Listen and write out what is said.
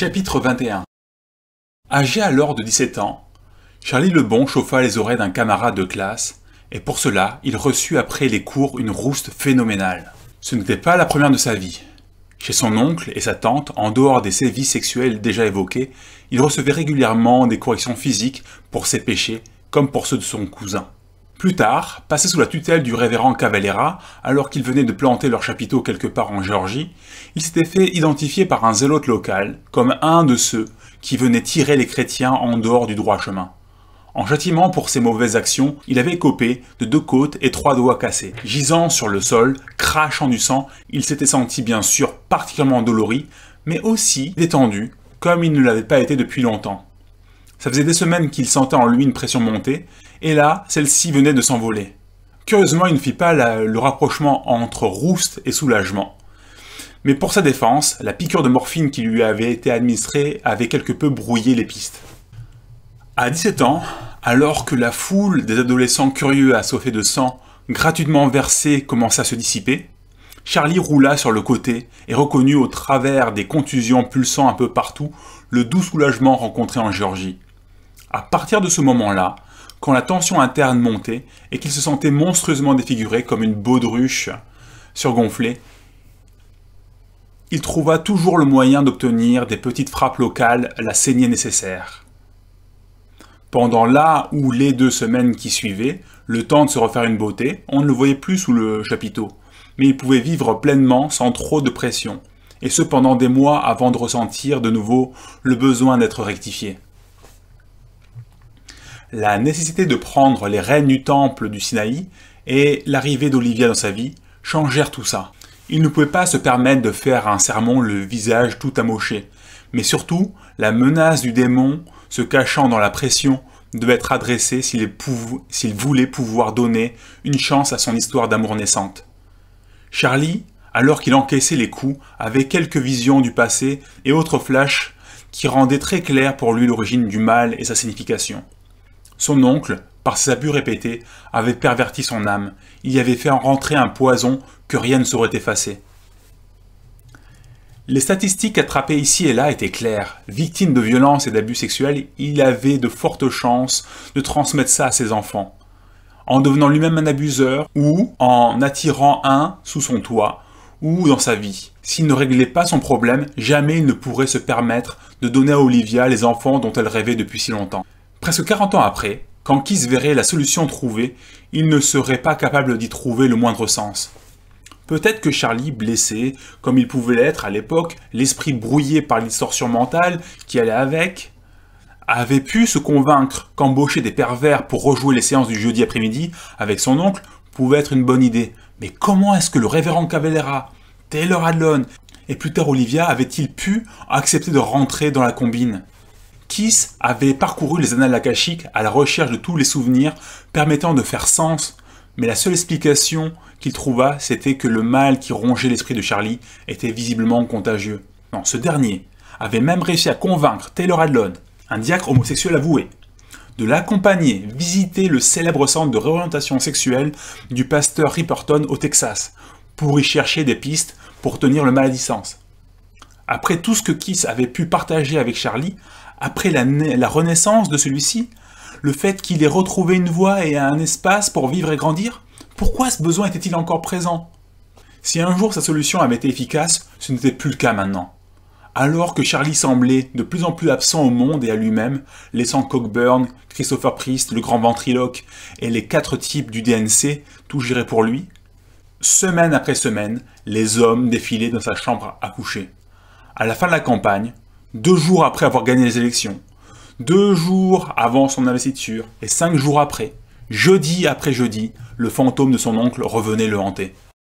Chapitre 21 Âgé alors de 17 ans, Charlie Lebon chauffa les oreilles d'un camarade de classe, et pour cela, il reçut après les cours une rouste phénoménale. Ce n'était pas la première de sa vie. Chez son oncle et sa tante, en dehors des sévices sexuels déjà évoqués, il recevait régulièrement des corrections physiques pour ses péchés, comme pour ceux de son cousin. Plus tard, passé sous la tutelle du révérend Cavalera, alors qu'ils venaient de planter leur chapiteau quelque part en Géorgie, il s'était fait identifier par un zélote local comme un de ceux qui venaient tirer les chrétiens en dehors du droit chemin. En châtiment pour ses mauvaises actions, il avait copé de deux côtes et trois doigts cassés. Gisant sur le sol, crachant du sang, il s'était senti bien sûr particulièrement dolori, mais aussi détendu, comme il ne l'avait pas été depuis longtemps. Ça faisait des semaines qu'il sentait en lui une pression monter, et là, celle-ci venait de s'envoler. Curieusement, il ne fit pas le rapprochement entre rouste et soulagement. Mais pour sa défense, la piqûre de morphine qui lui avait été administrée avait quelque peu brouillé les pistes. À 17 ans, alors que la foule des adolescents curieux à sauver de sang gratuitement versé commença à se dissiper, Charlie roula sur le côté et reconnut au travers des contusions pulsant un peu partout le doux soulagement rencontré en Géorgie, à partir de ce moment-là, quand la tension interne montait et qu'il se sentait monstrueusement défiguré comme une baudruche surgonflée, il trouva toujours le moyen d'obtenir des petites frappes locales la saignée nécessaire. Pendant la ou les deux semaines qui suivaient, le temps de se refaire une beauté, on ne le voyait plus sous le chapiteau, mais il pouvait vivre pleinement sans trop de pression, et ce pendant des mois avant de ressentir de nouveau le besoin d'être rectifié la nécessité de prendre les rênes du temple du Sinaï et l'arrivée d'Olivia dans sa vie changèrent tout ça. Il ne pouvait pas se permettre de faire un sermon le visage tout amoché, mais surtout, la menace du démon se cachant dans la pression devait être adressée s'il voulait pouvoir donner une chance à son histoire d'amour naissante. Charlie, alors qu'il encaissait les coups, avait quelques visions du passé et autres flashs qui rendaient très clair pour lui l'origine du mal et sa signification. Son oncle, par ses abus répétés, avait perverti son âme, il y avait fait rentrer un poison que rien ne saurait effacer. Les statistiques attrapées ici et là étaient claires. Victime de violences et d'abus sexuels, il avait de fortes chances de transmettre ça à ses enfants. En devenant lui-même un abuseur, ou en attirant un sous son toit, ou dans sa vie. S'il ne réglait pas son problème, jamais il ne pourrait se permettre de donner à Olivia les enfants dont elle rêvait depuis si longtemps presque 40 ans après, quand Kiss verrait la solution trouvée, il ne serait pas capable d'y trouver le moindre sens. Peut-être que Charlie, blessé, comme il pouvait l'être à l'époque, l'esprit brouillé par l'extorsion mentale qui allait avec, avait pu se convaincre qu'embaucher des pervers pour rejouer les séances du jeudi après-midi avec son oncle pouvait être une bonne idée. Mais comment est-ce que le révérend Cavallera, Taylor Adlon et plus tard Olivia avaient-ils pu accepter de rentrer dans la combine Kiss avait parcouru les annales akashiques à la recherche de tous les souvenirs permettant de faire sens, mais la seule explication qu'il trouva, c'était que le mal qui rongeait l'esprit de Charlie était visiblement contagieux. Non, ce dernier avait même réussi à convaincre Taylor Adlon, un diacre homosexuel avoué, de l'accompagner visiter le célèbre centre de réorientation sexuelle du pasteur Ripperton au Texas, pour y chercher des pistes pour tenir le mal à distance. Après tout ce que Kiss avait pu partager avec Charlie, après la, renaissance de celui-ci, le fait qu'il ait retrouvé une voie et un espace pour vivre et grandir Pourquoi ce besoin était-il encore présent Si un jour sa solution avait été efficace, ce n'était plus le cas maintenant. Alors que Charlie semblait de plus en plus absent au monde et à lui-même, laissant Cockburn, Christopher Priest, le grand ventriloque et les quatre types du DNC tout gérer pour lui, semaine après semaine, les hommes défilaient dans sa chambre à coucher. À la fin de la campagne, deux jours après avoir gagné les élections, deux jours avant son investiture et cinq jours après, jeudi après jeudi, le fantôme de son oncle revenait le hanter.